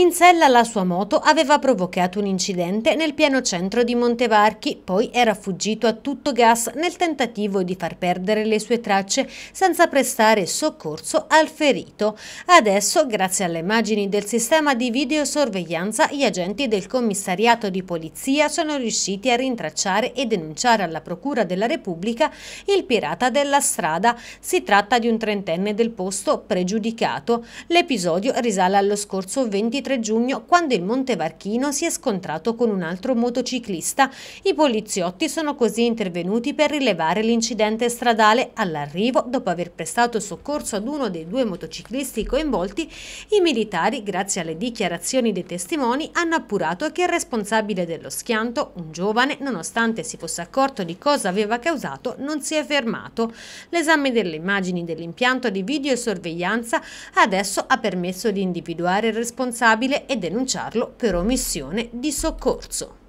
In sella la sua moto aveva provocato un incidente nel pieno centro di Montevarchi, poi era fuggito a tutto gas nel tentativo di far perdere le sue tracce senza prestare soccorso al ferito. Adesso, grazie alle immagini del sistema di videosorveglianza, gli agenti del commissariato di polizia sono riusciti a rintracciare e denunciare alla Procura della Repubblica il pirata della strada. Si tratta di un trentenne del posto pregiudicato. L'episodio risale allo scorso 23 23 giugno quando il Monte Varchino si è scontrato con un altro motociclista. I poliziotti sono così intervenuti per rilevare l'incidente stradale. All'arrivo, dopo aver prestato soccorso ad uno dei due motociclisti coinvolti, i militari, grazie alle dichiarazioni dei testimoni, hanno appurato che il responsabile dello schianto, un giovane, nonostante si fosse accorto di cosa aveva causato, non si è fermato. L'esame delle immagini dell'impianto di videosorveglianza adesso ha permesso di individuare il responsabile responsabile e denunciarlo per omissione di soccorso.